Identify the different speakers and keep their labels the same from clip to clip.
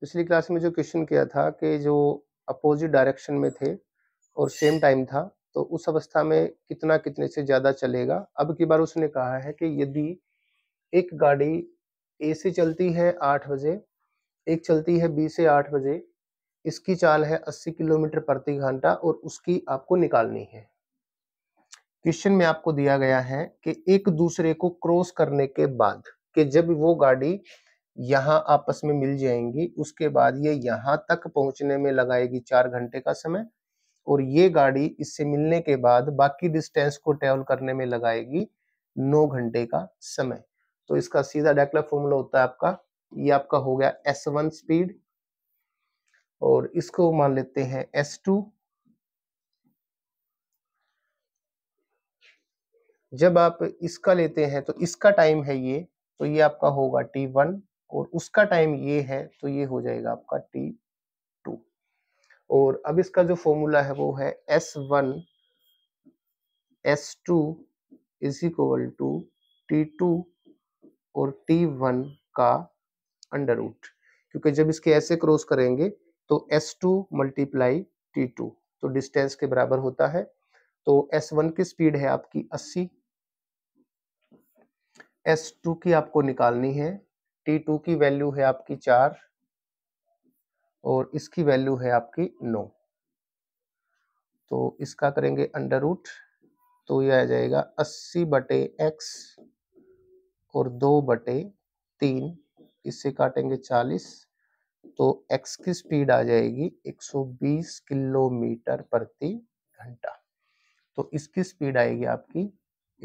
Speaker 1: पिछली क्लास में जो क्वेश्चन किया था कि जो अपोजिट डायरेक्शन में थे और सेम टाइम था तो उस अवस्था में कितना कितने से ज़्यादा चलेगा अब की बार उसने कहा है कि यदि एक गाड़ी ए से चलती है आठ बजे एक चलती है बी से आठ बजे इसकी चाल है अस्सी किलोमीटर प्रति घंटा और उसकी आपको निकालनी है क्वेश्चन में आपको दिया गया है कि एक दूसरे को क्रॉस करने के बाद कि जब वो गाड़ी यहाँ आपस में मिल जाएंगी उसके बाद ये यहाँ तक पहुँचने में लगाएगी चार घंटे का समय और ये गाड़ी इससे मिलने के बाद बाकी डिस्टेंस को ट्रेवल करने में लगाएगी नौ घंटे का समय तो इसका सीधा डायरेक्ट फॉर्मूला होता है आपका ये आपका हो गया एस वन स्पीड और इसको मान लेते हैं एस टू जब आप इसका लेते हैं तो इसका टाइम है ये तो ये आपका होगा टी वन और उसका टाइम ये है तो ये हो जाएगा आपका टी टू और अब इसका जो फॉर्मूला है वो है S one S two is equal to T two और टी वन का अंडर रूट क्योंकि जब इसके ऐसे क्रॉस करेंगे तो S two multiply T two तो डिस्टेंस के बराबर होता है तो एस वन की स्पीड है आपकी अस्सी एस टू की आपको निकालनी है टी टू की वैल्यू है आपकी चार और इसकी वैल्यू है आपकी नौ तो इसका करेंगे अंडर रूट तो ये आ जाएगा अस्सी बटे एक्स और दो बटे तीन इससे काटेंगे चालीस तो एक्स की स्पीड आ जाएगी 120 किलोमीटर प्रति घंटा तो इसकी स्पीड आएगी आपकी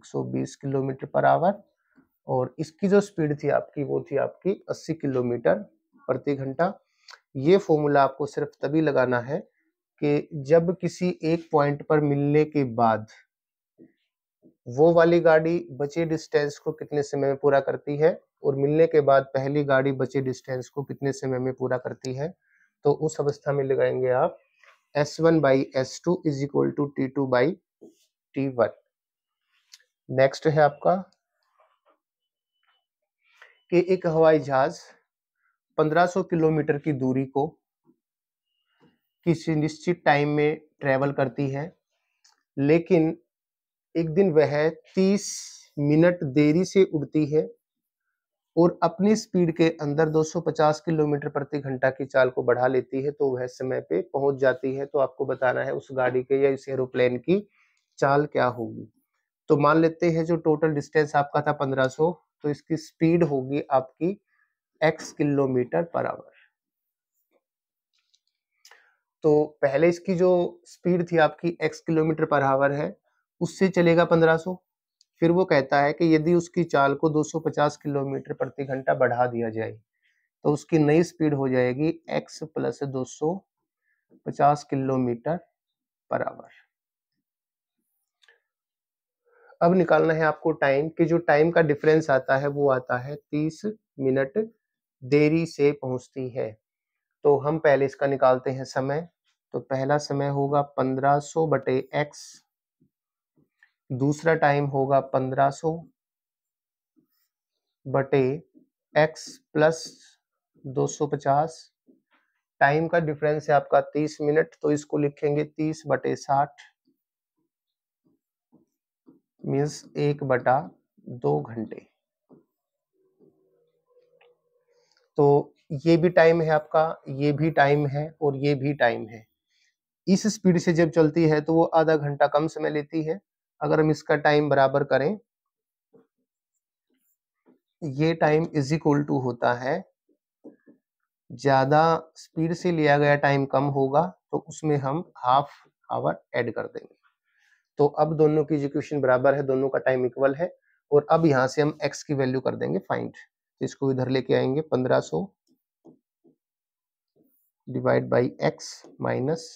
Speaker 1: 120 किलोमीटर पर आवर और इसकी जो स्पीड थी आपकी वो थी आपकी 80 किलोमीटर प्रति घंटा ये फॉर्मूला आपको सिर्फ तभी लगाना है कि जब किसी एक पॉइंट पर मिलने के बाद वो वाली गाड़ी बचे डिस्टेंस को कितने समय में पूरा करती है और मिलने के बाद पहली गाड़ी बचे डिस्टेंस को कितने समय में पूरा करती है तो उस अवस्था में लगाएंगे आप S one by S two is equal to T two by T one next है आपका कि एक हवाई जहाज 1500 किलोमीटर की दूरी को किसी निश्चित टाइम में ट्रैवल करती है लेकिन एक दिन वह 30 मिनट देरी से उड़ती है और अपनी स्पीड के अंदर 250 किलोमीटर प्रति घंटा की चाल को बढ़ा लेती है तो वह समय पे पहुंच जाती है तो आपको बताना है उस गाड़ी के या इस एरोप्लेन की चाल क्या होगी तो मान लेते हैं जो टोटल डिस्टेंस आपका था तो इसकी स्पीड होगी आपकी एक्स किलोमीटर पर आवर तो पहले इसकी जो स्पीड थी आपकी एक्स किलोमीटर पर आवर है उससे चलेगा पंद्रह फिर वो कहता है कि यदि उसकी चाल को 250 किलोमीटर प्रति घंटा बढ़ा दिया जाए तो उसकी नई स्पीड हो जाएगी एक्स प्लस दो किलोमीटर पर आवर अब निकालना है आपको टाइम कि जो टाइम का डिफरेंस आता है वो आता है तीस मिनट देरी से पहुंचती है तो हम पहले इसका निकालते हैं समय तो पहला समय होगा पंद्रह सो बटे एक्स दूसरा टाइम होगा पंद्रह सो बटे एक्स प्लस दो सौ पचास टाइम का डिफरेंस है आपका तीस मिनट तो इसको लिखेंगे तीस बटे साठ मीन्स एक बटा दो घंटे तो ये भी टाइम है आपका ये भी टाइम है और ये भी टाइम है इस स्पीड से जब चलती है तो वो आधा घंटा कम समय लेती है अगर हम इसका टाइम बराबर करें ये टाइम इज इक्वल टू होता है ज्यादा स्पीड से लिया गया टाइम कम होगा तो उसमें हम हाफ आवर ऐड कर देंगे तो अब दोनों की एजुकेशन बराबर है दोनों का टाइम इक्वल है और अब यहाँ से हम एक्स की वैल्यू कर देंगे फाइंड तो इसको इधर लेके आएंगे पंद्रह सो डिवाइड बाई एक्स माइनस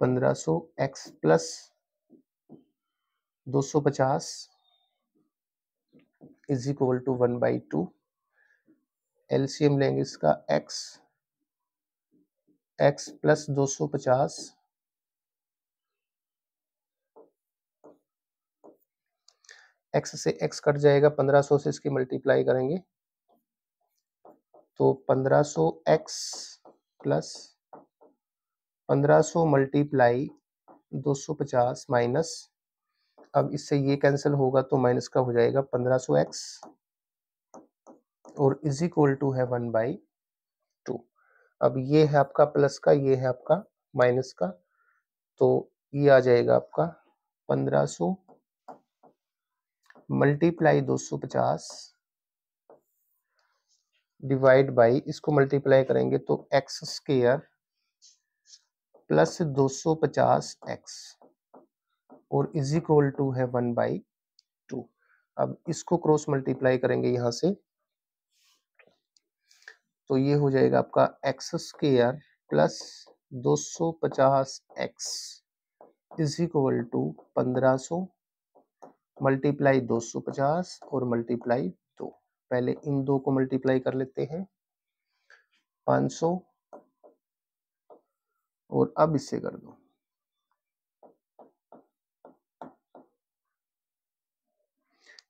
Speaker 1: पंद्रह सो एक्स प्लस दो सौ पचास is equal to one by two LCM लेंगे इसका एक्स एक्स प्लस दो सौ पचास एक्स से एक्स कट जाएगा 1500 से इसकी मल्टीप्लाई करेंगे तो 1500 एक्स प्लस सो मल्टीप्लाई 250 माइनस अब इससे ये कैंसिल होगा तो माइनस का हो जाएगा 1500 एक्स और इज इक्वल टू है वन बाई टू अब ये है आपका प्लस का ये है आपका माइनस का तो ये आ जाएगा आपका 1500 मल्टीप्लाई दो सौ पचास डिवाइड बाई इसको मल्टीप्लाई करेंगे तो एक्स स्केयर प्लस दो सौ पचास एक्स और इज इक्वल टू है वन बाई टू अब इसको क्रॉस मल्टीप्लाई करेंगे यहां से तो ये हो जाएगा आपका एक्स स्केयर प्लस दो सौ पचास एक्स इज इक्वल टू पंद्रह सौ मल्टीप्लाई दो सौ पचास और मल्टीप्लाई दो पहले इन दो को मल्टीप्लाई कर लेते हैं पांच सौ और अब इससे कर दो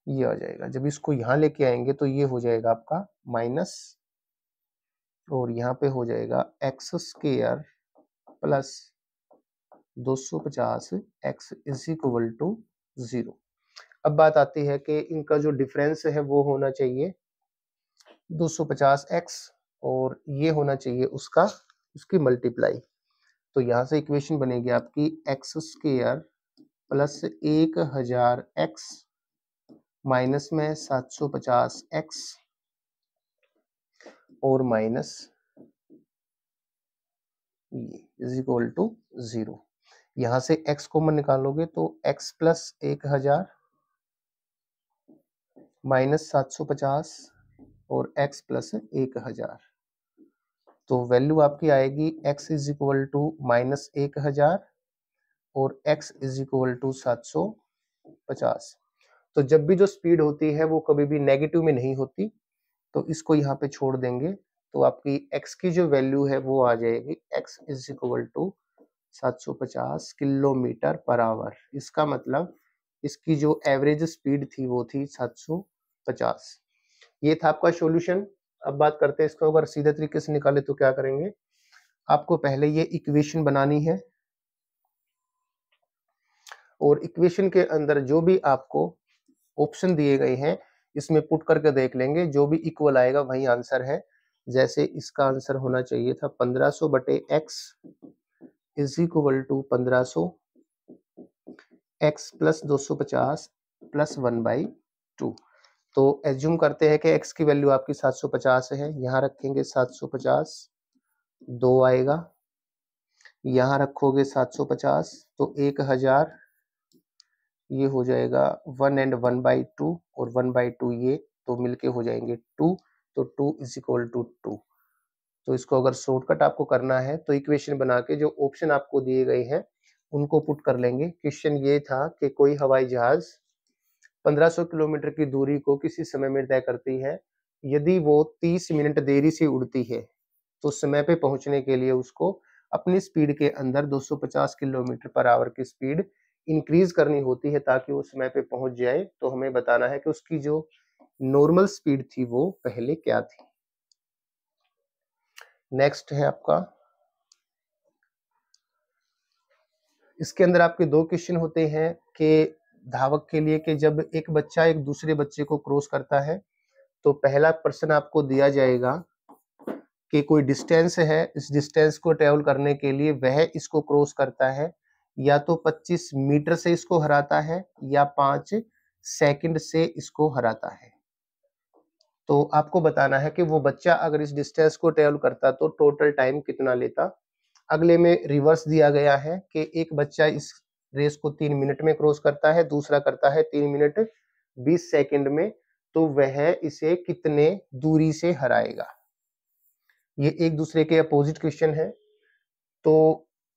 Speaker 1: ये आ जाएगा जब इसको यहां लेके आएंगे तो ये हो जाएगा आपका माइनस और यहां पे हो जाएगा X square plus 250 X is equal to zero अब बात आती है कि इनका जो डिफरेंस है वो होना चाहिए 250x और ये होना चाहिए उसका उसकी मल्टीप्लाई तो यहाँ से इक्वेशन बनेगी आपकी एक्स स्क्र प्लस एक हजार एक्स माइनस में सात सौ पचास एक्स और माइनस ये इज इक्वल टू जीरो यहां से x कॉमन निकालोगे तो x प्लस एक हजार माइनस सात सौ पचास और एक्स प्लस एक हज़ार तो वैल्यू आपकी आएगी X is equal to minus एक हज़ार और एक्स इज इक्वल टू सात सौ पचास तो जब भी जो स्पीड होती है वो कभी भी नेगेटिव में नहीं होती तो इसको यहाँ पे छोड़ देंगे तो आपकी x की जो वैल्यू है वो आ जाएगी x इज इक्वल टू सात सौ पचास किलोमीटर पर आवर इसका मतलब इसकी जो एवरेज स्पीड थी वो थी सात सौ पचास ये था आपका सॉल्यूशन अब बात करते हैं इसको अगर सीधे तरीके से निकाले तो क्या करेंगे आपको पहले ये इक्वेशन बनानी है और इक्वेशन के अंदर जो भी आपको ऑप्शन दिए गए हैं इसमें पुट करके देख लेंगे जो भी इक्वल आएगा वही आंसर है जैसे इसका आंसर होना चाहिए था 1500 बटे एक्स इज इक्वल टू पंद्रह सो एक्स प्लस दो सौ पचास प्लस वन बाई टू तो एज्यूम करते हैं कि एक्स की वैल्यू आपकी 750 है यहाँ रखेंगे 750 दो आएगा यहाँ रखोगे 750 तो एक हजार ये हो जाएगा one and one by two और वन बाई टू ये तो मिलके हो जाएंगे टू तो two is equal to two तो इसको अगर शॉर्टकट आपको करना है तो इक्वेशन बना के जो ऑप्शन आपको दिए गए हैं उनको पुट कर लेंगे क्वेश्चन ये था कि कोई हवाई जहाज़ 1500 किलोमीटर की दूरी को किसी समय में तय करती है यदि वो 30 मिनट देरी से उड़ती है तो समय पे पहुंचने के लिए उसको अपनी स्पीड के अंदर 250 किलोमीटर पर आवर की स्पीड इंक्रीज करनी होती है ताकि वो समय पे पहुंच जाए तो हमें बताना है कि उसकी जो नॉर्मल स्पीड थी वो पहले क्या थी नेक्स्ट है आपका इसके अंदर आपके दो क्वेश्चन होते हैं कि धावक के लिए कि जब एक बच्चा एक दूसरे बच्चे को क्रॉस करता है तो पहला प्रश्न आपको दिया जाएगा कि कोई डिस्टेंस है इस डिस्टेंस को ट्रेवल करने के लिए वह इसको क्रॉस करता है या तो 25 मीटर से इसको हराता है या 5 सेकंड से इसको हराता है तो आपको बताना है कि वो बच्चा अगर इस डिस्टेंस को ट्रेवल करता तो टोटल टाइम कितना लेता अगले में रिवर्स दिया गया है कि एक बच्चा इस रेस को तीन मिनट में क्रॉस करता है दूसरा करता है तीन मिनट बीस सेकंड में तो वह इसे कितने दूरी से हराएगा ये एक दूसरे के अपोजिट क्वेश्चन है तो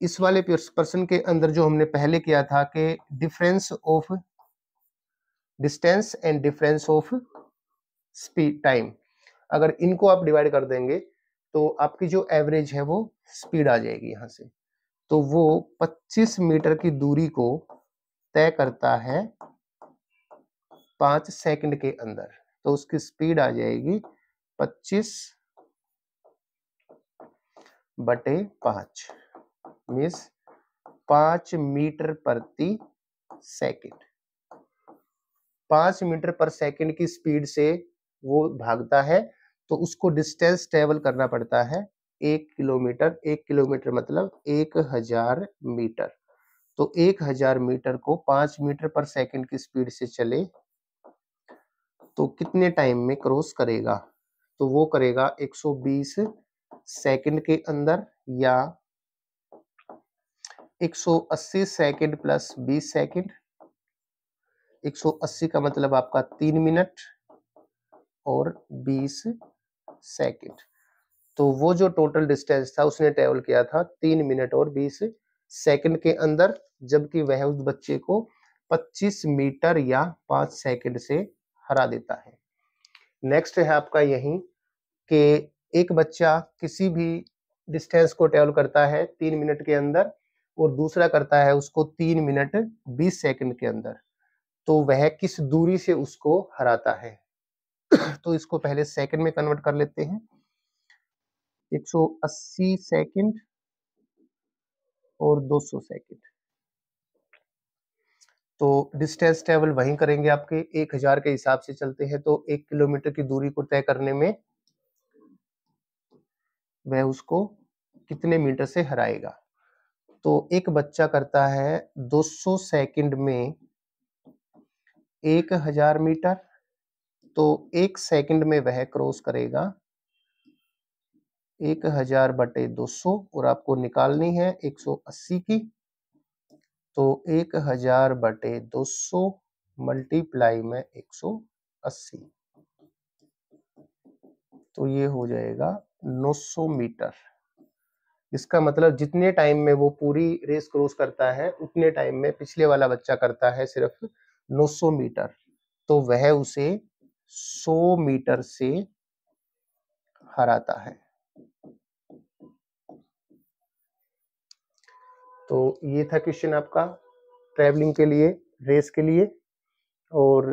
Speaker 1: इस वाले पर्सन के अंदर जो हमने पहले किया था कि difference of distance and difference of speed time अगर इनको आप डिवाइड कर देंगे तो आपकी जो एवरेज है वो स्पीड आ जाएगी यहाँ से तो वो 25 मीटर की दूरी को तय करता है पांच सेकंड के अंदर तो उसकी स्पीड आ जाएगी 25 बटे पांच मीन्स पांच मीटर प्रति सेकंड पांच मीटर पर सेकंड की स्पीड से वो भागता है तो उसको डिस्टेंस ट्रेवल करना पड़ता है एक किलोमीटर एक किलोमीटर मतलब एक हजार मीटर तो एक हजार मीटर को पांच मीटर पर सेकंड की स्पीड से चले तो कितने टाइम में क्रॉस करेगा तो वो करेगा 120 सेकंड के अंदर या 180 सेकंड प्लस 20 सेकंड 180 का मतलब आपका तीन मिनट और 20 सेकंड तो वो जो टोटल डिस्टेंस था उसने ट्रेवल किया था तीन मिनट और बीस सेकंड के अंदर जबकि वह उस बच्चे को 25 मीटर या पांच सेकंड से हरा देता है नेक्स्ट है आपका यही कि एक बच्चा किसी भी डिस्टेंस को ट्रेवल करता है तीन मिनट के अंदर और दूसरा करता है उसको तीन मिनट बीस सेकंड के अंदर तो वह किस दूरी से उसको हराता है तो इसको पहले सेकंड में कन्वर्ट कर लेते हैं 180 सेकंड और 200 सेकंड तो डिस्टेंस ट्रेवल वहीं करेंगे आपके एक हजार के हिसाब से चलते हैं तो एक किलोमीटर की दूरी को तय करने में वह उसको कितने मीटर से हराएगा तो एक बच्चा करता है 200 सेकंड में एक हजार मीटर तो एक सेकंड में वह क्रॉस करेगा एक हजार बटे दो सौ और आपको निकालनी है एक सौ अस्सी की तो एक हजार बटे दो सौ मल्टीप्लाई में एक सौ अस्सी तो ये हो जाएगा नौ सौ मीटर इसका मतलब जितने टाइम में वो पूरी रेस क्रॉस करता है उतने टाइम में पिछले वाला बच्चा करता है सिर्फ 900 मीटर तो वह उसे 100 मीटर से हराता है तो ये था क्वेश्चन आपका ट्रैवलिंग के लिए रेस के लिए और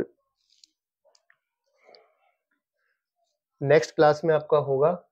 Speaker 1: नेक्स्ट क्लास में आपका होगा